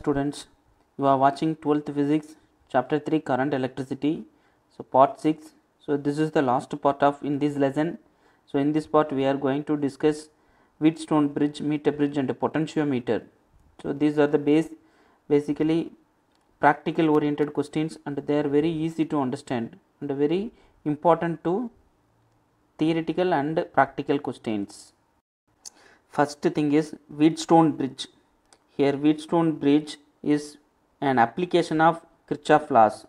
students you are watching 12th physics chapter 3 current electricity so part 6 so this is the last part of in this lesson so in this part we are going to discuss Wheatstone bridge meter bridge and potentiometer so these are the base basically practical oriented questions and they are very easy to understand and very important to theoretical and practical questions first thing is Wheatstone bridge here Wheatstone bridge is an application of Kirchhoff laws.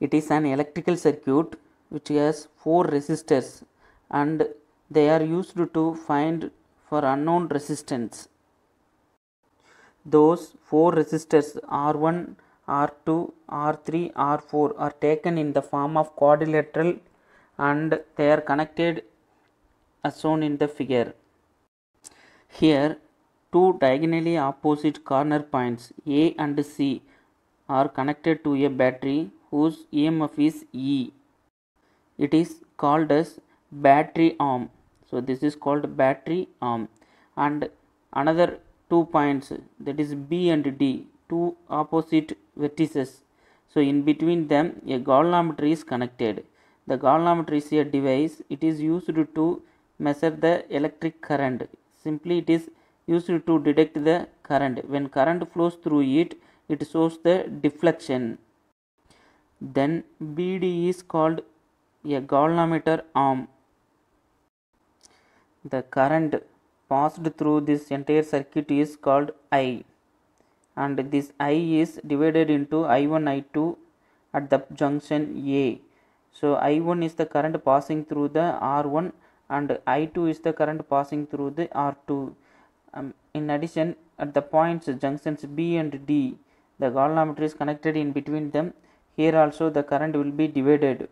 It is an electrical circuit which has four resistors and they are used to find for unknown resistance. Those four resistors R1, R2, R3, R4 are taken in the form of quadrilateral and they are connected as shown in the figure. Here Two diagonally opposite corner points A and C are connected to a battery whose EMF is E. It is called as battery arm. So this is called battery arm and another two points that is B and D two opposite vertices. So in between them a galvanometer is connected. The galvanometer is a device it is used to measure the electric current. Simply it is used to detect the current when current flows through it it shows the deflection then bd is called a galvanometer arm the current passed through this entire circuit is called i and this i is divided into i1 i2 at the junction a so i1 is the current passing through the r1 and i2 is the current passing through the r2 um, in addition, at the points junctions B and D, the galvanometer is connected in between them. Here also the current will be divided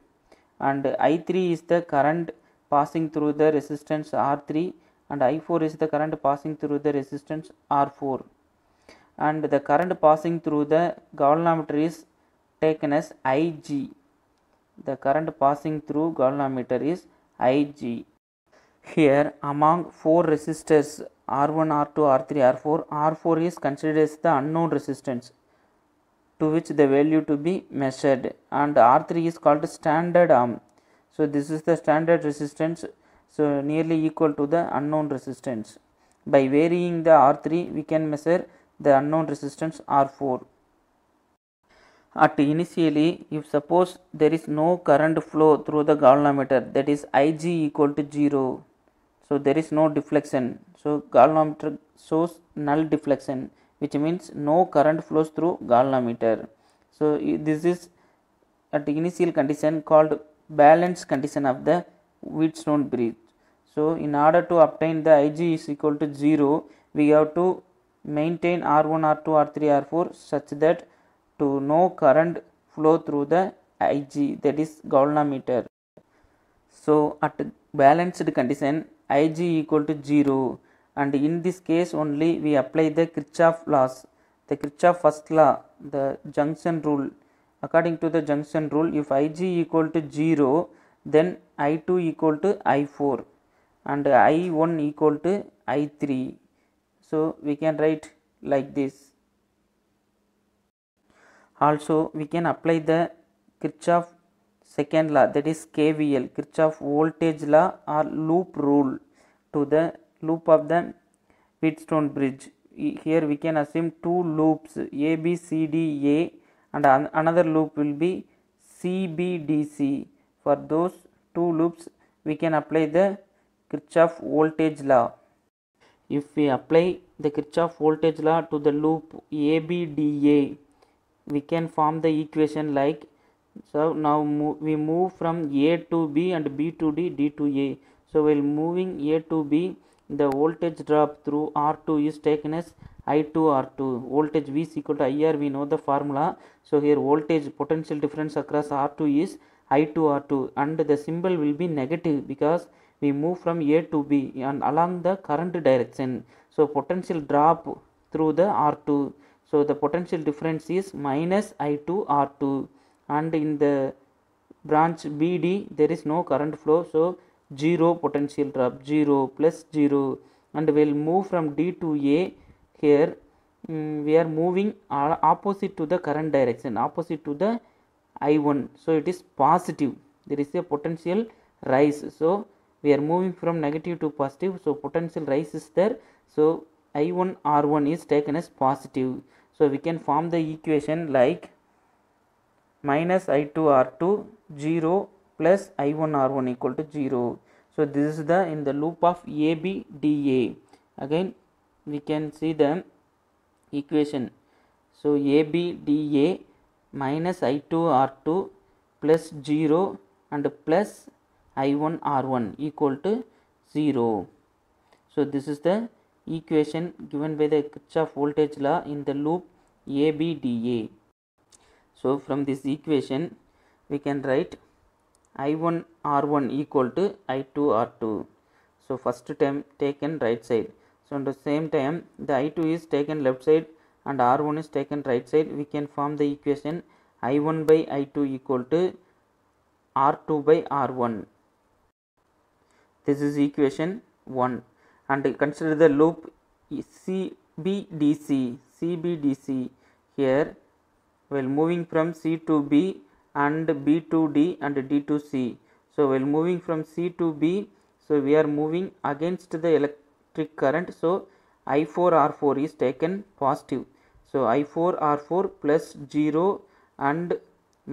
and I3 is the current passing through the resistance R3 and I4 is the current passing through the resistance R4 and the current passing through the galvanometer is taken as Ig. The current passing through galvanometer is Ig. Here among four resistors R1, R2, R3, R4. R4 is considered as the unknown resistance to which the value to be measured and R3 is called standard arm. So this is the standard resistance so nearly equal to the unknown resistance. By varying the R3 we can measure the unknown resistance R4. At initially if suppose there is no current flow through the galvanometer that is Ig equal to 0 so there is no deflection so, galvanometer shows null deflection which means no current flows through galvanometer. So, this is at initial condition called balance condition of the Wheatstone bridge. So, in order to obtain the Ig is equal to 0, we have to maintain R1, R2, R3, R4 such that to no current flow through the Ig that is galvanometer. So, at balanced condition Ig equal to 0 and in this case only we apply the Kirchhoff laws, the Kirchhoff first law, the junction rule. According to the junction rule, if Ig equal to 0, then I2 equal to I4 and I1 equal to I3. So, we can write like this. Also, we can apply the Kirchhoff second law that is KVL, Kirchhoff voltage law or loop rule to the loop of the Wheatstone bridge. Here we can assume two loops A B C D A and another loop will be C B D C. For those two loops we can apply the Kirchhoff voltage law. If we apply the Kirchhoff voltage law to the loop A B D A we can form the equation like so now mo we move from a to b and b to d d to a so while moving a to b the voltage drop through R2 is taken as I2 R2 voltage V is equal to IR we know the formula so here voltage potential difference across R2 is I2 R2 and the symbol will be negative because we move from A to B and along the current direction so potential drop through the R2 so the potential difference is minus I2 R2 and in the branch BD there is no current flow so 0 potential drop 0 plus 0 and we'll move from D to A here um, we are moving opposite to the current direction opposite to the I1 so it is positive there is a potential rise so we are moving from negative to positive so potential rise is there so I1 R1 is taken as positive so we can form the equation like minus I2 R2 0 plus I1 R1 equal to 0. So this is the in the loop of ABDA. Again we can see the equation. So ABDA minus I2 R2 plus 0 and plus I1 R1 equal to 0. So this is the equation given by the Kirchhoff voltage law in the loop ABDA. So from this equation we can write I1 R1 equal to I2 R2. So first term taken right side. So at the same time the I2 is taken left side and R1 is taken right side. We can form the equation I1 by I2 equal to R2 by R1. This is equation 1 and consider the loop CBDC CBDC here while moving from C to B and B to D and D to C. So, while moving from C to B, so we are moving against the electric current. So, I4 R4 is taken positive. So, I4 R4 plus 0 and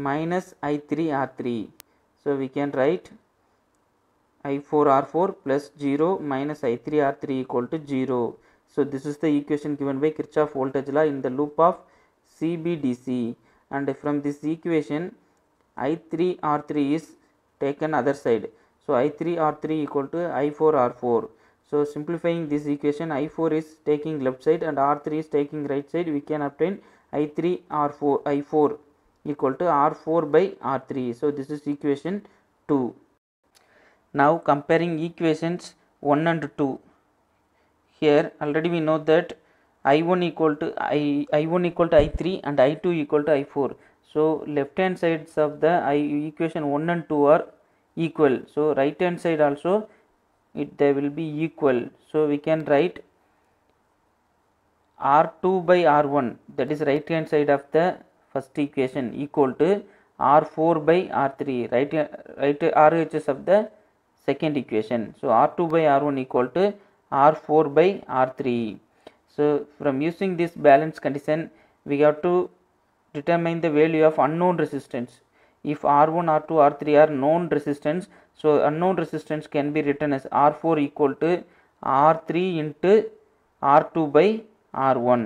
minus I3 R3. So, we can write I4 R4 plus 0 minus I3 R3 equal to 0. So, this is the equation given by Kirchhoff voltage law in the loop of CBDC and from this equation I3R3 is taken other side. So I3R3 equal to I4R4. So simplifying this equation I4 is taking left side and R3 is taking right side we can obtain I3R4 I4 equal to R4 by R3. So this is equation 2. Now comparing equations 1 and 2. Here already we know that I1 equal to I, I1 equal to I3 and I2 equal to I4. So left hand sides of the equation 1 and 2 are equal. So right hand side also it they will be equal. So we can write R2 by R1 that is right hand side of the first equation equal to R4 by R3 right, right RHS of the second equation. So R2 by R1 equal to R4 by R3. So from using this balance condition we have to determine the value of unknown resistance if r1 r2 r3 are known resistance so unknown resistance can be written as r4 equal to r3 into r2 by r1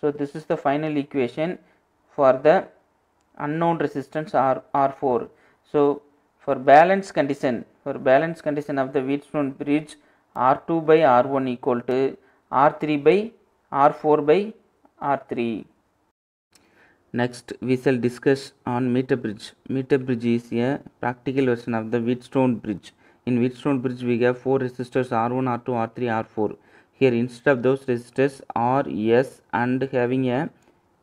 so this is the final equation for the unknown resistance r r4 so for balance condition for balance condition of the wheatstone bridge r2 by r1 equal to r3 by r4 by r3 Next, we shall discuss on meter bridge. Meter bridge is a practical version of the Wheatstone bridge. In Wheatstone bridge, we have four resistors R1, R2, R3, R4. Here, instead of those resistors R, S and having a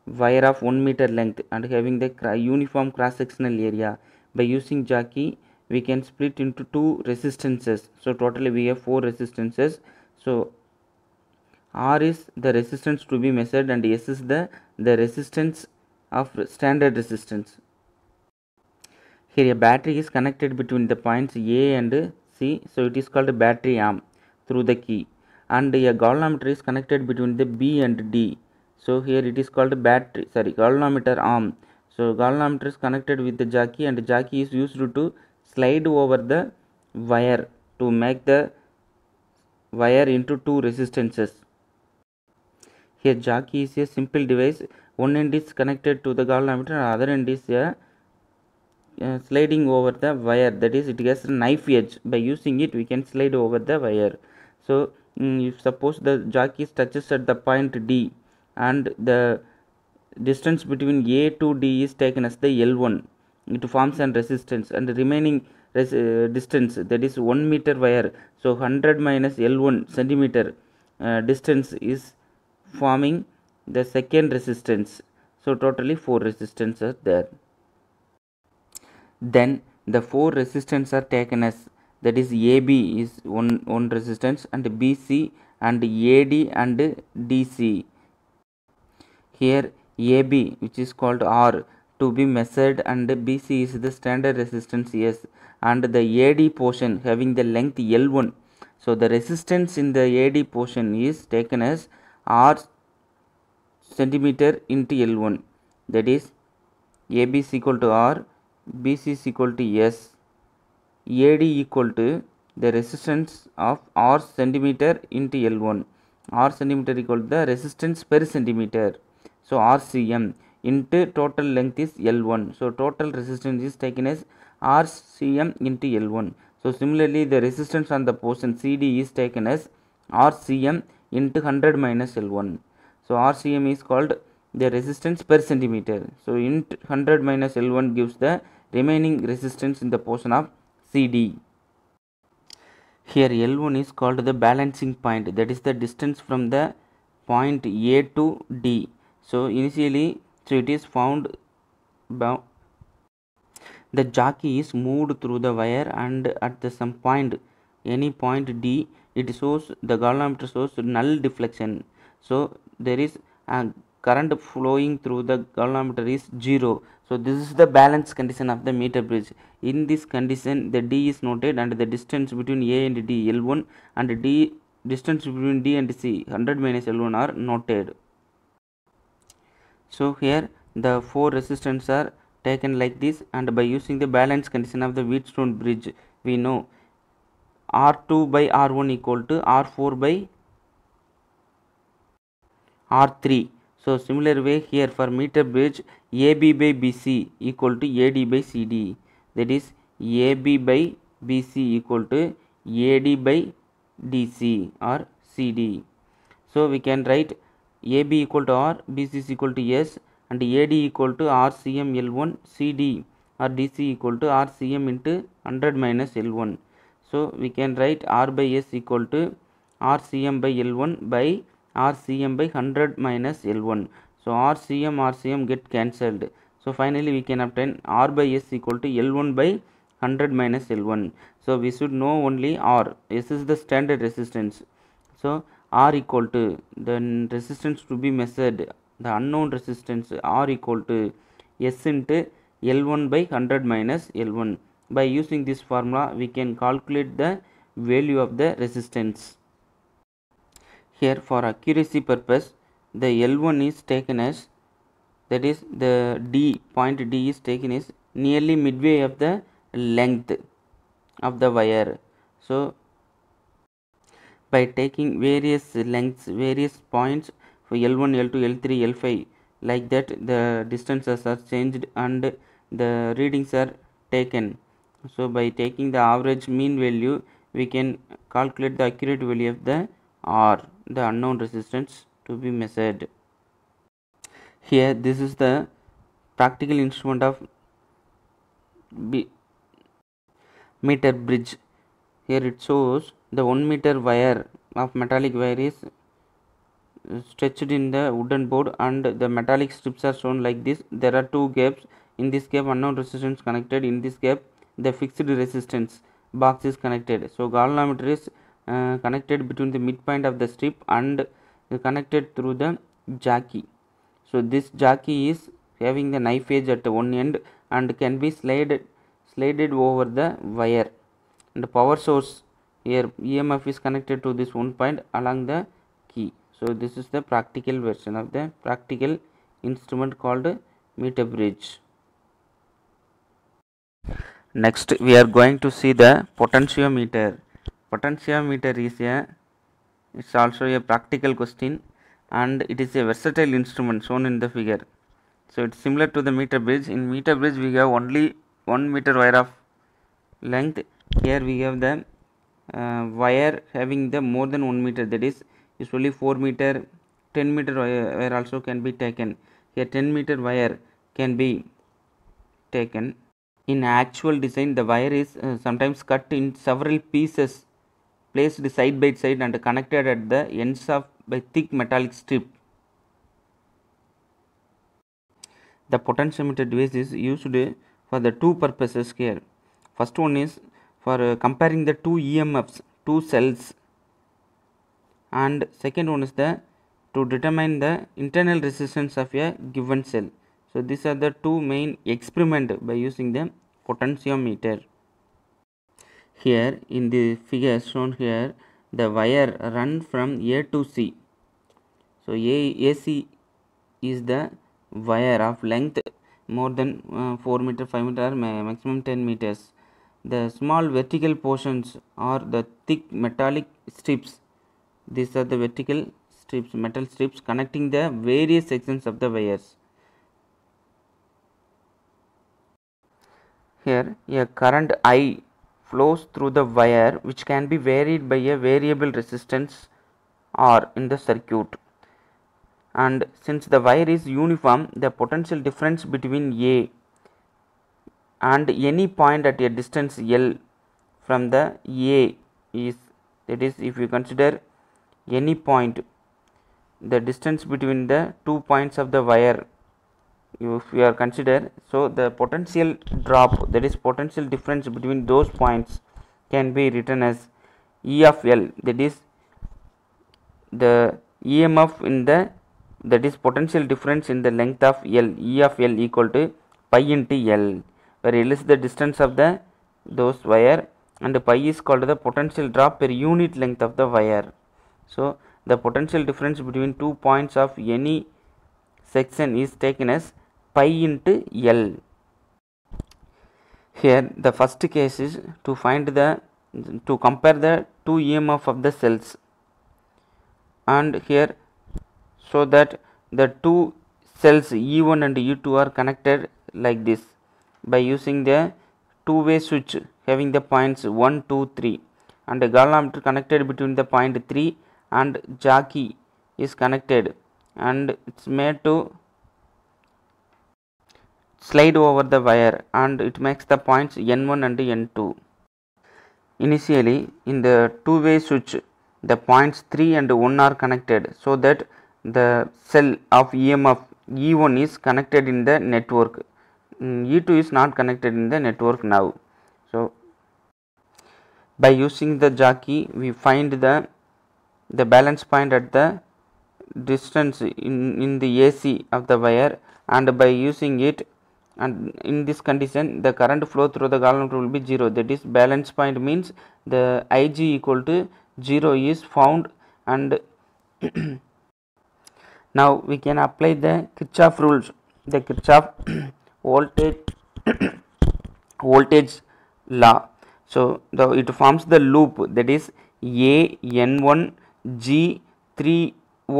wire of 1 meter length and having the uniform cross-sectional area. By using jockey, we can split into two resistances. So, totally we have four resistances. So, R is the resistance to be measured and S is the, the resistance of standard resistance. Here a battery is connected between the points A and C so it is called battery arm through the key and a galvanometer is connected between the B and D so here it is called battery sorry galvanometer arm so galvanometer is connected with the jockey and jockey is used to slide over the wire to make the wire into two resistances. Here jockey is a simple device one end is connected to the galvanometer and other end is a uh, sliding over the wire that is it has a knife edge by using it we can slide over the wire so um, if suppose the jockey touches at the point d and the distance between a to d is taken as the l1 it forms an resistance and the remaining res uh, distance that is 1 meter wire so 100 minus l1 centimeter uh, distance is forming the second resistance so totally four resistance are there then the four resistance are taken as that is ab is one one resistance and bc and ad and dc here ab which is called r to be measured and bc is the standard resistance yes and the ad portion having the length l1 so the resistance in the ad portion is taken as r centimeter into L1 that is AB is equal to R, BC is equal to S, AD equal to the resistance of R centimeter into L1 R centimeter equal to the resistance per centimeter so RCM into total length is L1 so total resistance is taken as RCM into L1 so similarly the resistance on the portion CD is taken as RCM into 100 minus L1 so RCM is called the resistance per centimeter. So int 100 minus L1 gives the remaining resistance in the portion of CD. Here L1 is called the balancing point that is the distance from the point A to D. So initially so it is found the jockey is moved through the wire and at the some point any point D it shows the galvanometer shows null deflection. So there is a current flowing through the galvanometer is 0. So this is the balance condition of the meter bridge. In this condition the D is noted and the distance between A and D L1 and D distance between D and C 100 minus L1 are noted. So here the four resistance are taken like this and by using the balance condition of the Wheatstone bridge we know R2 by R1 equal to R4 by R3. So similar way here for meter bridge AB by BC equal to AD by CD that is AB by BC equal to AD by DC or CD. So we can write AB equal to R, BC is equal to S and AD equal to RCM L1 CD or DC equal to RCM into 100 minus L1. So we can write R by S equal to RCM by L1 by RCM by 100 minus L1. So RCM, RCM get cancelled. So finally we can obtain R by S equal to L1 by 100 minus L1. So we should know only R. S is the standard resistance. So R equal to the resistance to be measured. The unknown resistance R equal to S into L1 by 100 minus L1. By using this formula we can calculate the value of the resistance here for accuracy purpose the L1 is taken as that is the D point D is taken is nearly midway of the length of the wire so by taking various lengths various points for L1 L2 L3 L5 like that the distances are changed and the readings are taken so by taking the average mean value we can calculate the accurate value of the R the unknown resistance to be measured. Here this is the practical instrument of B meter bridge. Here it shows the 1 meter wire of metallic wire is stretched in the wooden board and the metallic strips are shown like this. There are two gaps. In this gap unknown resistance connected. In this gap the fixed resistance box is connected. So galvanometer is uh, connected between the midpoint of the strip and connected through the jockey so this jockey is having the knife edge at one end and can be slid slided over the wire and the power source here emf is connected to this one point along the key so this is the practical version of the practical instrument called meter bridge next we are going to see the potentiometer potentiometer is a it's also a practical question and it is a versatile instrument shown in the figure so it's similar to the meter bridge in meter bridge we have only 1 meter wire of length here we have the uh, wire having the more than 1 meter that is usually 4 meter 10 meter wire also can be taken here 10 meter wire can be taken in actual design the wire is uh, sometimes cut in several pieces placed side by side and connected at the ends of by thick metallic strip. The potentiometer device is used for the two purposes here. First one is for uh, comparing the two EMFs, two cells and second one is the to determine the internal resistance of a given cell. So these are the two main experiment by using the potentiometer here in the figure shown here the wire run from A to C. So A, AC is the wire of length more than uh, 4 meter, 5 meter, maximum 10 meters. The small vertical portions are the thick metallic strips. These are the vertical strips, metal strips connecting the various sections of the wires. Here a current I flows through the wire which can be varied by a variable resistance R in the circuit and since the wire is uniform the potential difference between A and any point at a distance L from the A is that is if you consider any point the distance between the two points of the wire if we are consider so the potential drop that is potential difference between those points can be written as E of L that is the EMF in the that is potential difference in the length of L E of L equal to pi into L where L is the distance of the those wire and pi is called the potential drop per unit length of the wire. So the potential difference between two points of any section is taken as pi into L. Here the first case is to find the to compare the two EMF of the cells and here so that the two cells E1 and E2 are connected like this by using the two-way switch having the points 1, 2, 3 and the galvanometer connected between the point 3 and jockey is connected and it's made to slide over the wire and it makes the points N1 and N2. Initially in the two-way switch the points 3 and 1 are connected so that the cell of EMF E1 is connected in the network mm, E2 is not connected in the network now. So by using the jockey we find the the balance point at the distance in, in the AC of the wire and by using it and in this condition the current flow through the galvanometer will be 0 that is balance point means the Ig equal to 0 is found and now we can apply the Kirchhoff rules the Kirchhoff voltage voltage law so the it forms the loop that is a n1 g 3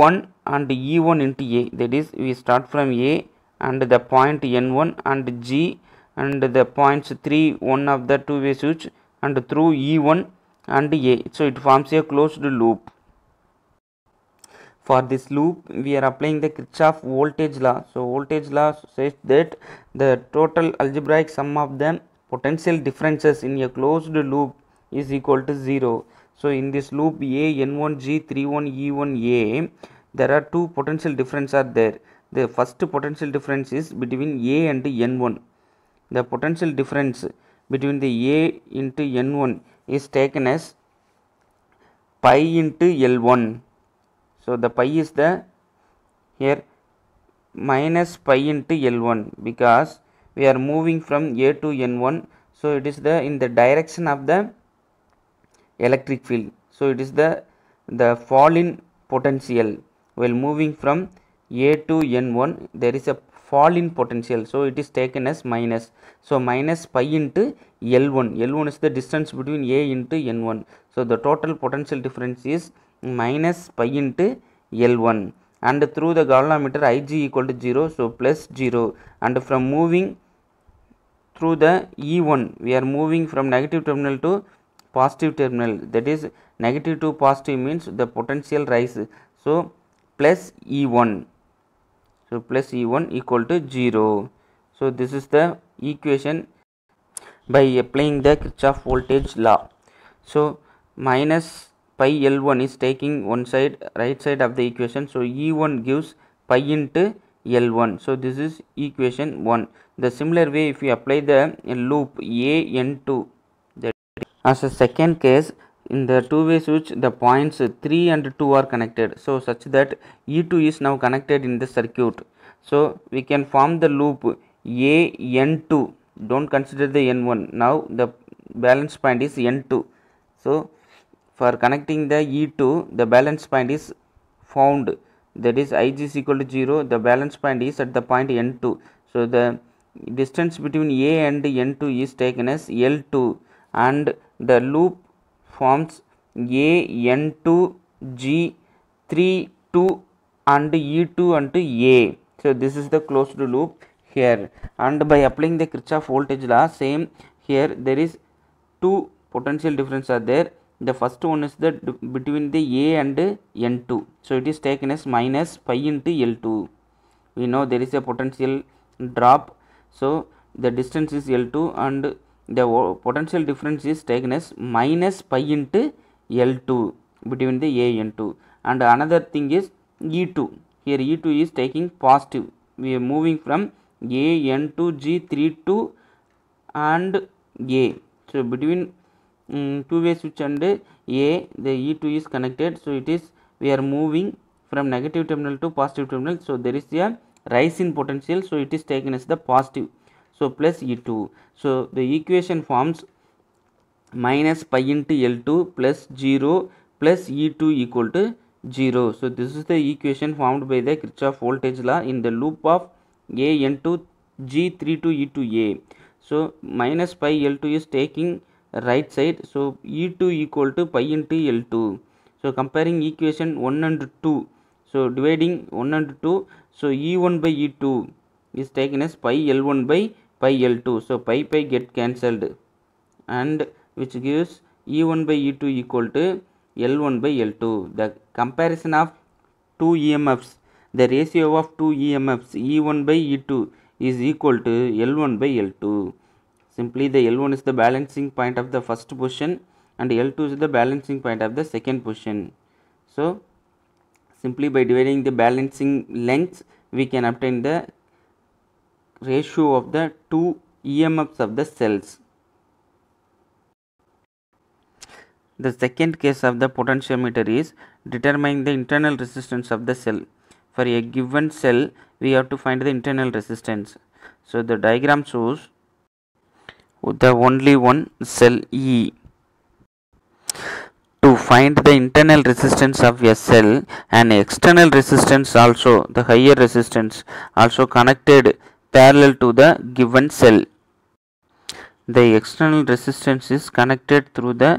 1 and e1 into a that is we start from a and the point n1 and g and the points 3 1 of the two way switch and through e1 and a so it forms a closed loop for this loop we are applying the kirchhoff voltage law so voltage law says that the total algebraic sum of the potential differences in a closed loop is equal to 0 so in this loop a n1 g 31 e1 a there are two potential differences are there the first potential difference is between A and N1. The potential difference between the A into N1 is taken as pi into L1. So the pi is the here minus pi into L1 because we are moving from A to N1. So it is the in the direction of the electric field. So it is the the fall in potential while moving from a to n1 there is a fall in potential so it is taken as minus so minus pi into l1 l1 is the distance between a into n1 so the total potential difference is minus pi into l1 and through the galvanometer ig equal to 0 so plus 0 and from moving through the e1 we are moving from negative terminal to positive terminal that is negative to positive means the potential rises so plus e1 so plus E1 equal to 0. So this is the equation by applying the Kirchhoff voltage law. So minus pi L1 is taking one side right side of the equation. So E1 gives pi into L1. So this is equation 1. The similar way if we apply the loop A N2 that as a second case in the two-way switch the points 3 and 2 are connected so such that E2 is now connected in the circuit so we can form the loop a n2 don't consider the n1 now the balance point is n2 so for connecting the e2 the balance point is found that is ig is equal to 0 the balance point is at the point n2 so the distance between a and n2 is taken as l2 and the loop forms AN2G32 and E2 and A. So this is the closed loop here and by applying the Kirchhoff voltage law same here there is two potential difference are there the first one is the between the A and N2 so it is taken as minus pi into L2 we know there is a potential drop so the distance is L2 and the potential difference is taken as minus pi into L2 between the A and 2 and another thing is E2 here E2 is taking positive we are moving from A N2 G3 to and A so between um, two way switch and A the E2 is connected so it is we are moving from negative terminal to positive terminal so there is a rise in potential so it is taken as the positive so, plus E2. So, the equation forms minus pi into L2 plus 0 plus E2 equal to 0. So, this is the equation formed by the Kirchhoff voltage law in the loop of A into G3 to E2A. So, minus pi L2 is taking right side. So, E2 equal to pi into L2. So, comparing equation 1 and 2. So, dividing 1 and 2. So, E1 by E2 is taken as pi L1 by pi L2. So pi pi get cancelled and which gives E1 by E2 equal to L1 by L2. The comparison of two EMFs, the ratio of two EMFs E1 by E2 is equal to L1 by L2. Simply the L1 is the balancing point of the first position and L2 is the balancing point of the second position. So simply by dividing the balancing lengths we can obtain the ratio of the two EMFs of the cells. The second case of the potentiometer is determining the internal resistance of the cell. For a given cell, we have to find the internal resistance. So the diagram shows the only one cell E. To find the internal resistance of a cell and external resistance also, the higher resistance also connected parallel to the given cell. The external resistance is connected through the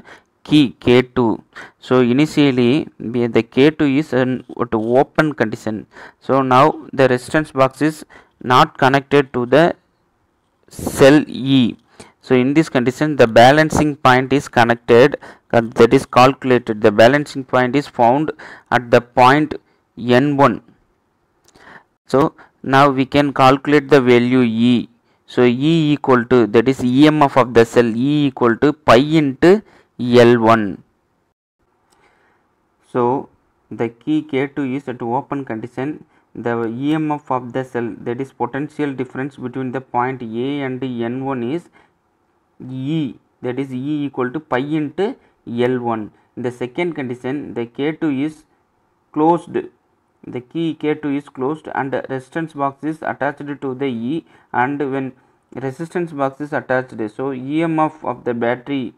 key K2. So initially the K2 is an open condition. So now the resistance box is not connected to the cell E. So in this condition the balancing point is connected that is calculated. The balancing point is found at the point N1. So now we can calculate the value E so E equal to that is EMF of the cell E equal to pi into L1 so the key K2 is at open condition the EMF of the cell that is potential difference between the point A and N1 is E that is E equal to pi into L1. the second condition the K2 is closed the key K2 is closed and resistance box is attached to the E and when resistance box is attached so EMF of the battery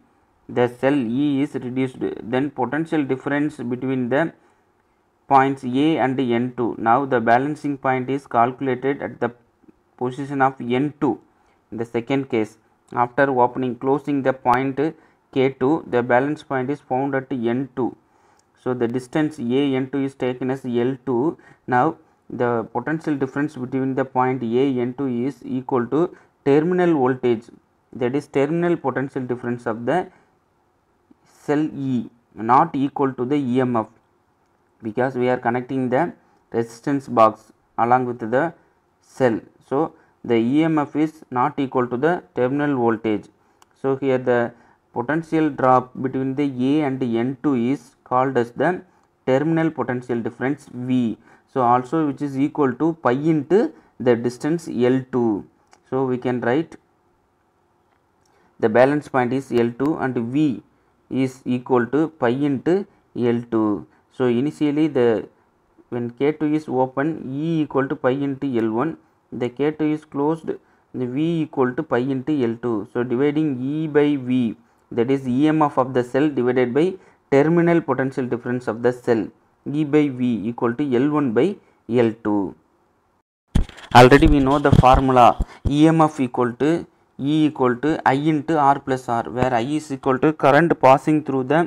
the cell E is reduced then potential difference between the points A and N2 now the balancing point is calculated at the position of N2 in the second case after opening closing the point K2 the balance point is found at N2 so, the distance A n 2 is taken as L 2. Now, the potential difference between the point A n 2 is equal to terminal voltage that is terminal potential difference of the cell E not equal to the EMF because we are connecting the resistance box along with the cell. So, the EMF is not equal to the terminal voltage. So, here the potential drop between the A and N2 is called as the terminal potential difference V. So, also which is equal to pi into the distance L2. So, we can write the balance point is L2 and V is equal to pi into L2. So, initially the when K2 is open E equal to pi into L1 the K2 is closed the V equal to pi into L2. So, dividing E by V that is EMF of the cell divided by terminal potential difference of the cell E by V equal to L1 by L2. Already we know the formula EMF equal to E equal to I into R plus R where I is equal to current passing through the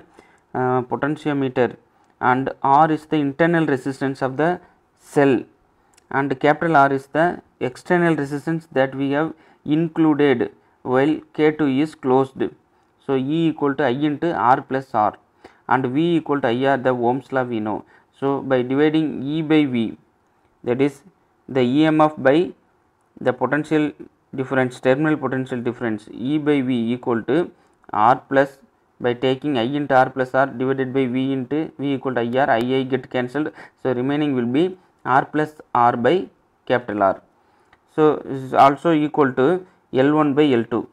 uh, potentiometer and R is the internal resistance of the cell and capital R is the external resistance that we have included while K2 is closed. So, E equal to I into R plus R and V equal to IR the Ohm's law we know. So, by dividing E by V that is the EMF by the potential difference terminal potential difference E by V equal to R plus by taking I into R plus R divided by V into V equal to IR I get cancelled. So, remaining will be R plus R by capital R. So, is also equal to L1 by L2.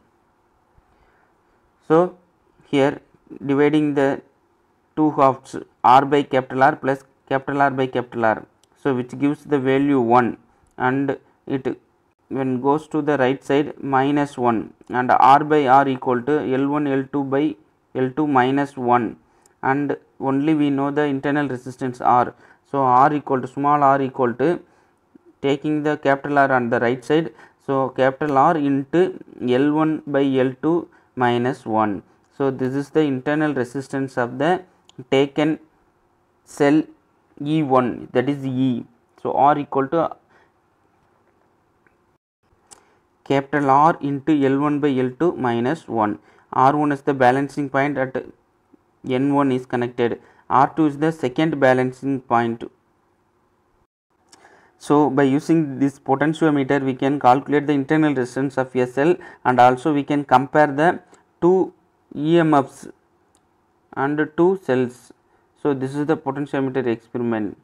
So, here dividing the two halves r by capital R plus capital R by capital R. So, which gives the value 1 and it when goes to the right side minus 1 and r by r equal to L1 L2 by L2 minus 1 and only we know the internal resistance R. So, R equal to small r equal to taking the capital R on the right side. So, capital R into L1 by L2 minus 1. So, this is the internal resistance of the taken cell E1 that is E. So, R equal to capital R into L1 by L2 minus 1. R1 is the balancing point at N1 is connected. R2 is the second balancing point. So, by using this potentiometer we can calculate the internal resistance of a cell and also we can compare the two EMFs and two cells so this is the potentiometer experiment